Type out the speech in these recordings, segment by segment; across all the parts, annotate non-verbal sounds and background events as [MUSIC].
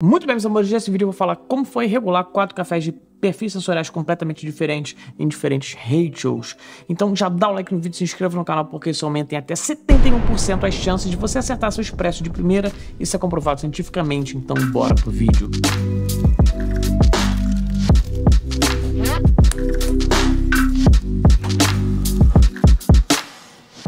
Muito bem, meus amores, nesse vídeo eu vou falar como foi regular quatro cafés de perfis sensoriais completamente diferentes em diferentes ratios. Então já dá o like no vídeo, se inscreva no canal, porque isso aumenta em até 71% as chances de você acertar seu expresso de primeira. Isso é comprovado cientificamente, então bora pro vídeo. Música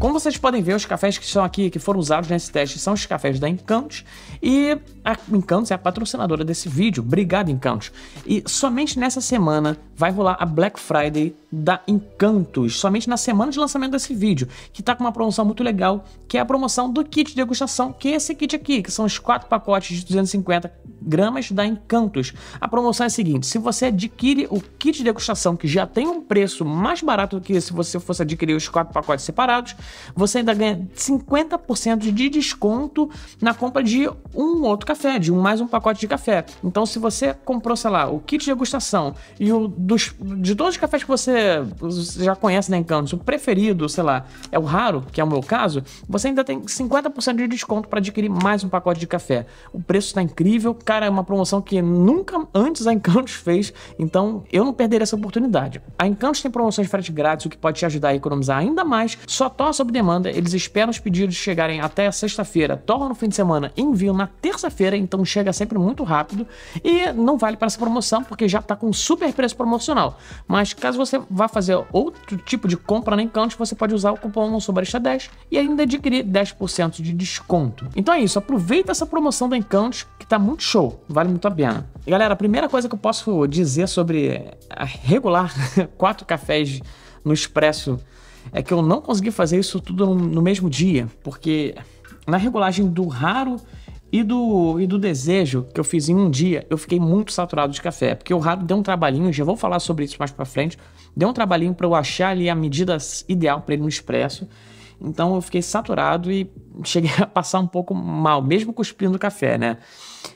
Como vocês podem ver, os cafés que estão aqui, que foram usados nesse teste, são os cafés da Encantos. E a Encantos é a patrocinadora desse vídeo. Obrigado, Encantos. E somente nessa semana vai rolar a Black Friday da Encantos. Somente na semana de lançamento desse vídeo, que está com uma promoção muito legal, que é a promoção do kit de degustação, que é esse kit aqui, que são os quatro pacotes de 250 gramas da Encantos. A promoção é a seguinte: se você adquire o kit de degustação, que já tem um preço mais barato do que se você fosse adquirir os quatro pacotes separados, você ainda ganha 50% de desconto na compra de um outro café, de um, mais um pacote de café. Então, se você comprou, sei lá, o kit de degustação e o dos, de todos os cafés que você já conhece na né, Encanto, Encantos, o preferido, sei lá, é o raro, que é o meu caso, você ainda tem 50% de desconto para adquirir mais um pacote de café. O preço está incrível, cara, é uma promoção que nunca antes a Encantos fez, então eu não perderia essa oportunidade. A Encantos tem promoções de frete grátis, o que pode te ajudar a economizar ainda mais. Só torce sob demanda, eles esperam os pedidos chegarem até sexta-feira, tornam no fim de semana, envio na terça-feira, então chega sempre muito rápido e não vale para essa promoção porque já está com super preço promocional. Mas caso você vá fazer outro tipo de compra na Encanto, você pode usar o cupom Sobarista 10 e ainda adquirir 10% de desconto. Então é isso, aproveita essa promoção da Encanto que está muito show, vale muito a pena. E, galera, a primeira coisa que eu posso dizer sobre regular [LAUGHS] quatro cafés no expresso é que eu não consegui fazer isso tudo no mesmo dia, porque na regulagem do raro e do, e do desejo que eu fiz em um dia, eu fiquei muito saturado de café, porque o raro deu um trabalhinho, já vou falar sobre isso mais para frente, deu um trabalhinho para eu achar ali a medida ideal para ele no expresso. Então eu fiquei saturado e cheguei [LAUGHS] a passar um pouco mal, mesmo cuspindo café, né?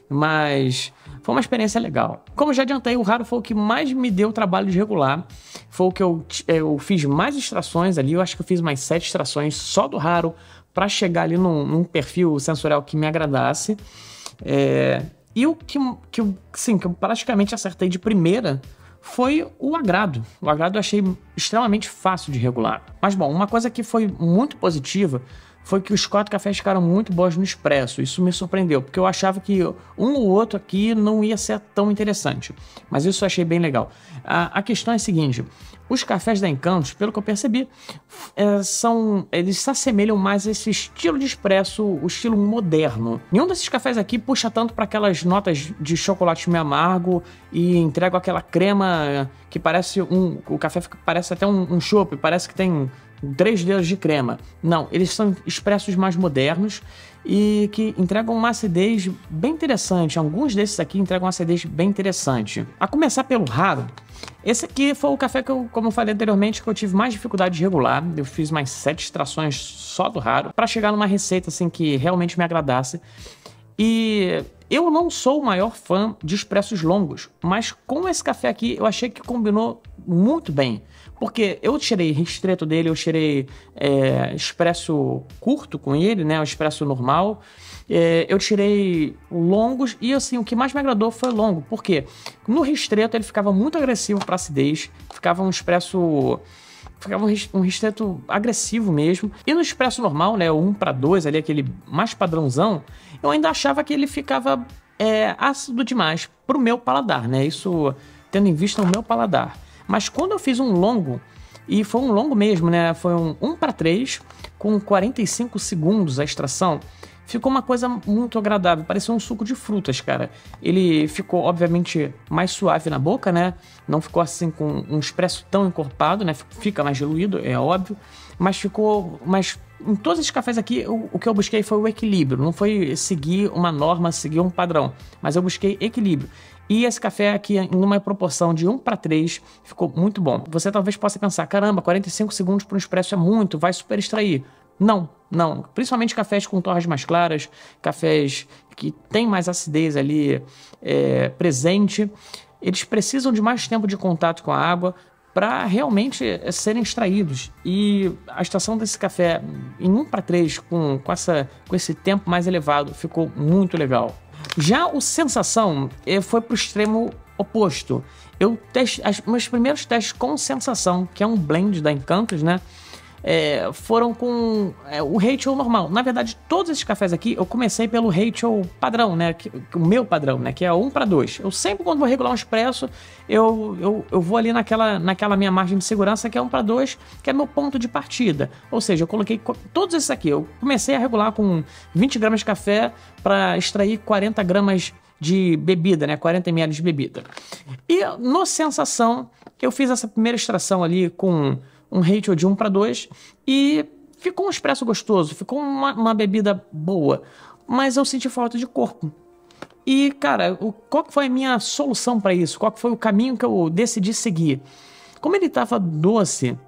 Mas foi uma experiência legal. Como já adiantei, o raro foi o que mais me deu trabalho de regular. Foi o que eu, é, eu fiz mais extrações ali. Eu acho que eu fiz mais sete extrações só do raro para chegar ali num, num, perfil sensorial que me agradasse. É, e o que, que, sim, que eu praticamente acertei de primeira foi o agrado. O agrado eu achei extremamente fácil de regular. Mas bom, uma coisa que foi muito positiva foi que os quatro cafés ficaram muito bons no expresso. Isso me surpreendeu, porque eu achava que um ou outro aqui não ia ser tão interessante. Mas isso eu achei bem legal. A, a questão é a seguinte: os cafés da Encantos, pelo que eu percebi, é, são eles se assemelham mais a esse estilo de expresso, o estilo moderno. Nenhum desses cafés aqui puxa tanto para aquelas notas de chocolate meio amargo e entrega aquela crema que parece um. O café fica, parece até um chopp, parece que tem três dedos de crema. Não, eles são expressos mais modernos e que entregam uma acidez bem interessante. Alguns desses aqui entregam uma acidez bem interessante. A começar pelo raro, esse aqui foi o café que eu, como eu falei anteriormente, que eu tive mais dificuldade de regular. Eu fiz mais sete extrações só do raro para chegar numa receita assim que realmente me agradasse. E eu não sou o maior fã de expressos longos, mas com esse café aqui eu achei que combinou muito bem. Porque eu tirei restreto dele, eu tirei é, expresso curto com ele, né? O expresso normal. É, eu tirei longos e assim, o que mais me agradou foi longo. porque No restreto ele ficava muito agressivo para acidez, ficava um expresso ficava um restreto agressivo mesmo. E no expresso normal, né, o 1 para 2, ali aquele mais padrãozão, eu ainda achava que ele ficava é, ácido demais pro meu paladar, né? Isso tendo em vista o meu paladar. Mas quando eu fiz um longo, e foi um longo mesmo, né? Foi um 1 para 3 com 45 segundos a extração. Ficou uma coisa muito agradável, parecia um suco de frutas, cara. Ele ficou, obviamente, mais suave na boca, né? Não ficou assim com um expresso tão encorpado, né? Fica mais diluído, é óbvio mas ficou. Mas em todos esses cafés aqui, o, o, que eu busquei foi o equilíbrio. Não foi seguir uma norma, seguir um padrão, mas eu busquei equilíbrio. E esse café aqui, em uma proporção de 1 para 3, ficou muito bom. Você talvez possa pensar: caramba, 45 segundos para um expresso é muito, vai super extrair. Não, não. Principalmente cafés com torres mais claras, cafés que tem mais acidez ali é, presente, eles precisam de mais tempo de contato com a água para realmente eh, serem extraídos. E a extração desse café em 1 para 3, com, com, essa, com esse tempo mais elevado, ficou muito legal. Já o Sensação eh, foi para o extremo oposto. Eu testei, meus primeiros testes com Sensação, que é um blend da Encantos, né? é, foram com é, o Rachel normal. Na verdade, todos esses cafés aqui eu comecei pelo Rachel padrão, né? Que, o meu padrão, né? Que é 1 para 2. Eu sempre, quando vou regular um expresso, eu, eu, eu vou ali naquela, naquela minha margem de segurança que é 1 para 2, que é meu ponto de partida. Ou seja, eu coloquei todos esses aqui. Eu comecei a regular com 20 gramas de café para extrair 40 gramas de bebida, né? 40 ml de bebida. E no Sensação, eu fiz essa primeira extração ali com um ratio de 1 para 2 e ficou um expresso gostoso, ficou uma, uma, bebida boa, mas eu senti falta de corpo. E, cara, o, qual foi a minha solução para isso? Qual foi o caminho que eu decidi seguir? Como ele estava doce,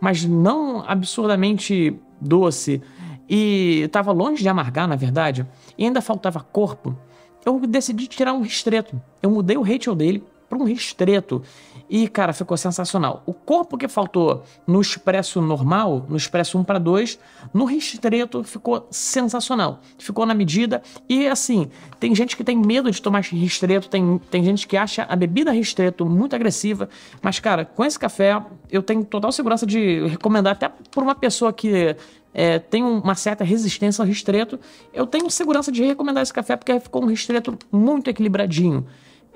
mas não absurdamente doce, e estava longe de amargar, na verdade, e ainda faltava corpo, eu decidi tirar um restreto. Eu mudei o ratio dele para um restrito E, cara, ficou sensacional. O corpo que faltou no expresso normal, no expresso 1 para 2, no restrito ficou sensacional. Ficou na medida. E, assim, tem gente que tem medo de tomar restrito tem, tem gente que acha a bebida restrito muito agressiva. Mas, cara, com esse café, eu tenho total segurança de recomendar até por uma pessoa que é, tem uma certa resistência ao restrito Eu tenho segurança de recomendar esse café porque ficou um restrito muito equilibradinho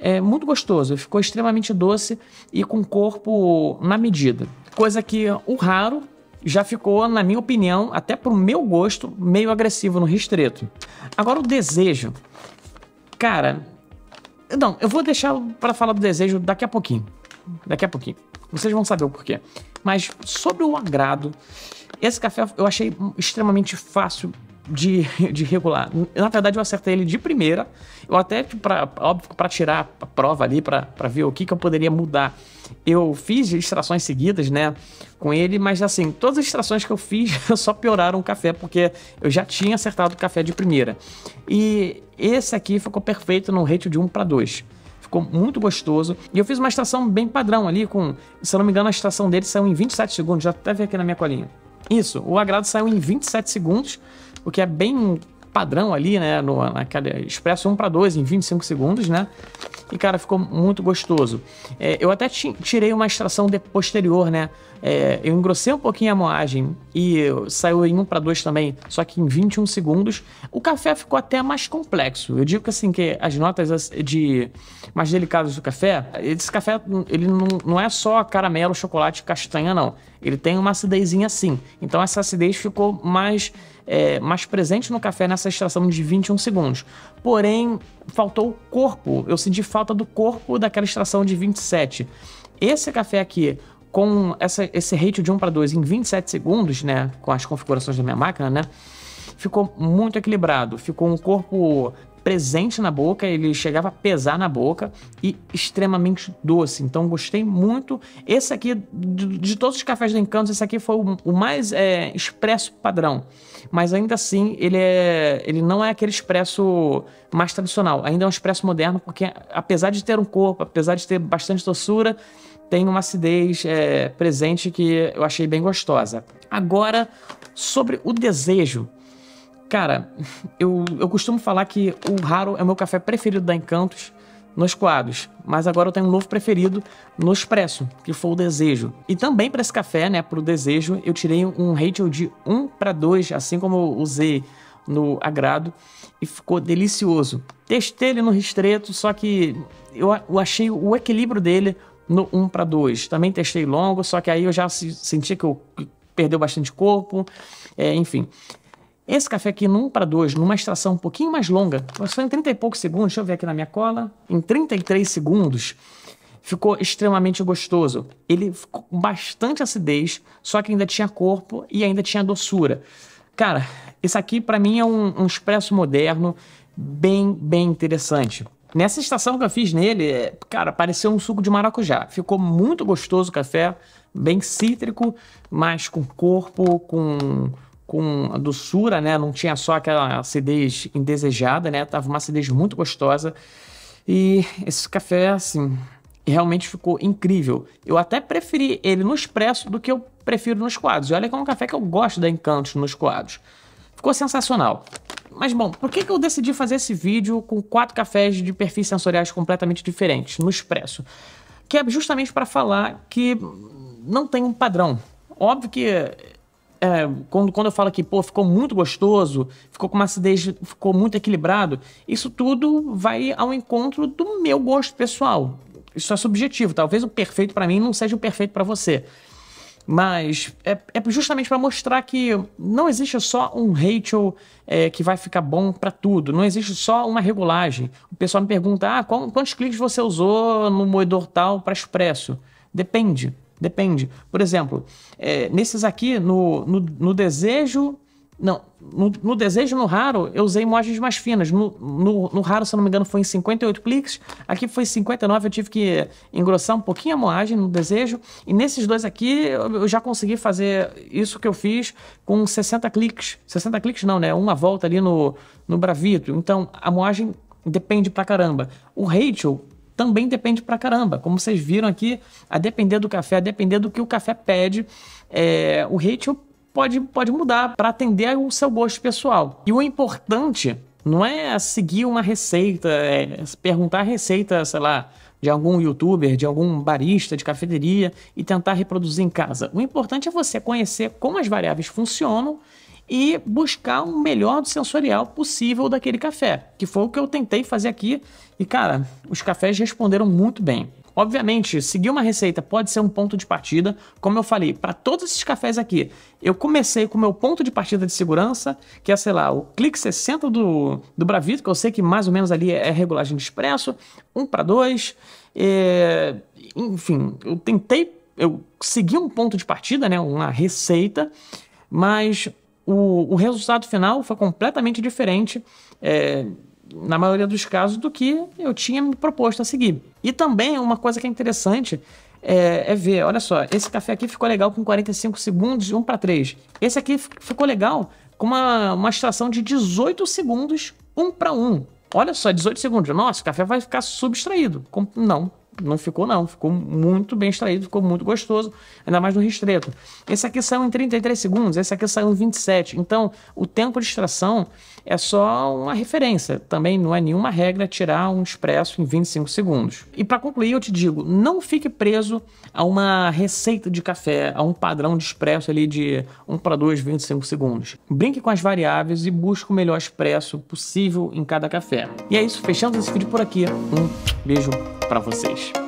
é muito gostoso, ficou extremamente doce e com corpo na medida. Coisa que o raro já ficou, na minha opinião, até pro meu gosto, meio agressivo no restrito. Agora o desejo. Cara, não, eu vou deixar para falar do desejo daqui a pouquinho. Daqui a pouquinho. Vocês vão saber o porquê. Mas sobre o agrado, esse café eu achei extremamente fácil de, [LAUGHS] de regular. Na verdade, eu acertei ele de primeira. Eu até, tipo, pra, óbvio, para tirar a prova ali, para ver o que, que eu poderia mudar, eu fiz extrações seguidas, né, com ele, mas assim, todas as extrações que eu fiz [LAUGHS] só pioraram o café, porque eu já tinha acertado o café de primeira. E esse aqui ficou perfeito no rate de 1 para 2 ficou muito gostoso. E eu fiz uma extração bem padrão ali, com, se eu não me engano, a extração dele saiu em 27 segundos, já até vi aqui na minha colinha. Isso, o agrado saiu em 27 segundos, o que é bem padrão ali, né? No, naquela Expresso 1 para 2 em 25 segundos, né? E, cara, ficou muito gostoso. É, eu até tirei uma extração de posterior, né? É, eu engrossei um pouquinho a moagem e saiu em 1 para 2 também, só que em 21 segundos. O café ficou até mais complexo. Eu digo que, assim, que as notas de mais delicadas do café, esse café ele não, não é só caramelo, chocolate, castanha, não. Ele tem uma acidezinha assim. Então essa acidez ficou mais é, mais presente no café nessa extração de 21 segundos. Porém, faltou o corpo. Eu senti falta do corpo daquela extração de 27. Esse café aqui, com essa, esse ratio de 1 para 2 em 27 segundos, né? Com as configurações da minha máquina, né? Ficou muito equilibrado. Ficou um corpo presente na boca, ele chegava a pesar na boca e extremamente doce. Então gostei muito. Esse aqui, de, de todos os cafés do Encanto, esse aqui foi o, o mais é, expresso padrão. Mas ainda assim, ele, é, ele não é aquele expresso mais tradicional. Ainda é um expresso moderno, porque apesar de ter um corpo, apesar de ter bastante doçura, tem uma acidez é, presente que eu achei bem gostosa. Agora, sobre o desejo. Cara, eu, eu costumo falar que o raro é o meu café preferido da Encantos nos quadros, mas agora eu tenho um novo preferido no expresso, que foi o desejo. E também para esse café, né, para o desejo, eu tirei um ratio de 1 para 2, assim como eu usei no agrado, e ficou delicioso. Testei ele no ristreto, só que eu, eu achei o equilíbrio dele no 1 para 2. Também testei longo, só que aí eu já senti que eu perdeu bastante corpo, é, enfim. Esse café aqui, num para dois, numa extração um pouquinho mais longa, só em 30 e poucos segundos, deixa eu ver aqui na minha cola, em 33 segundos, ficou extremamente gostoso. Ele ficou com bastante acidez, só que ainda tinha corpo e ainda tinha doçura. Cara, esse aqui para mim é um, um expresso moderno, bem, bem interessante. Nessa estação que eu fiz nele, é, cara, pareceu um suco de maracujá. Ficou muito gostoso o café, bem cítrico, mas com corpo, com com a doçura, né? Não tinha só aquela acidez indesejada, né? Tava uma acidez muito gostosa. E esse café, assim, realmente ficou incrível. Eu até preferi ele no expresso do que eu prefiro nos coados. E olha que é um café que eu gosto da Encantos nos coados. Ficou sensacional. Mas bom, por que, que eu decidi fazer esse vídeo com quatro cafés de perfis sensoriais completamente diferentes no expresso? Que é justamente para falar que não tem um padrão. Óbvio que é, quando, quando eu falo que, pô, ficou muito gostoso, ficou com uma acidez, ficou muito equilibrado, isso tudo vai ao encontro do meu gosto pessoal. Isso é subjetivo. Talvez o perfeito para mim não seja o perfeito para você. Mas é, é justamente para mostrar que não existe só um ratio é, que vai ficar bom para tudo, não existe só uma regulagem. O pessoal me pergunta: ah, qual, quantos cliques você usou no moedor tal para expresso? Depende. Depende. Por exemplo, é, nesses aqui, no, no, no desejo. Não, no, no, desejo no raro, eu usei imagens mais finas. No, no, no, raro, se eu não me engano, foi em 58 cliques. Aqui foi 59, eu tive que engrossar um pouquinho a moagem no desejo. E nesses dois aqui, eu já consegui fazer isso que eu fiz com 60 cliques. 60 cliques não, né? Uma volta ali no, no bravito. Então, a moagem depende pra caramba. O ratio também depende pra caramba. Como vocês viram aqui, a depender do café, a depender do que o café pede, é, o ratio pode, pode mudar para atender o seu gosto pessoal. E o importante não é seguir uma receita, é perguntar a receita, sei lá, de algum youtuber, de algum barista de cafeteria e tentar reproduzir em casa. O importante é você conhecer como as variáveis funcionam e buscar o um melhor do sensorial possível daquele café, que foi o que eu tentei fazer aqui e cara, os cafés responderam muito bem. Obviamente, seguir uma receita pode ser um ponto de partida. Como eu falei, para todos esses cafés aqui, eu comecei com o meu ponto de partida de segurança, que é, sei lá, o clique 60 do, do Bravito, que eu sei que mais ou menos ali é regulagem de expresso, 1 para 2. É... Enfim, eu tentei, eu segui um ponto de partida, né, uma receita, mas o, o resultado final foi completamente diferente, é, na maioria dos casos, do que eu tinha me proposto a seguir. E também uma coisa que é interessante é, é, ver, olha só, esse café aqui ficou legal com 45 segundos, 1 para 3. Esse aqui ficou legal com uma, uma extração de 18 segundos, 1 para 1. Olha só, 18 segundos. Nossa, o café vai ficar subtraído. Não, não ficou não, ficou muito bem extraído, ficou muito gostoso, ainda mais no ristreto. Esse aqui saiu em 33 segundos, esse aqui saiu em 27, então o tempo de extração é só uma referência. Também não é nenhuma regra tirar um expresso em 25 segundos. E para concluir, eu te digo, não fique preso a uma receita de café, a um padrão de expresso ali de 1 para 2, 25 segundos. Brinque com as variáveis e busque o melhor expresso possível em cada café. E é isso, fechamos esse vídeo por aqui. Um beijo para vocês.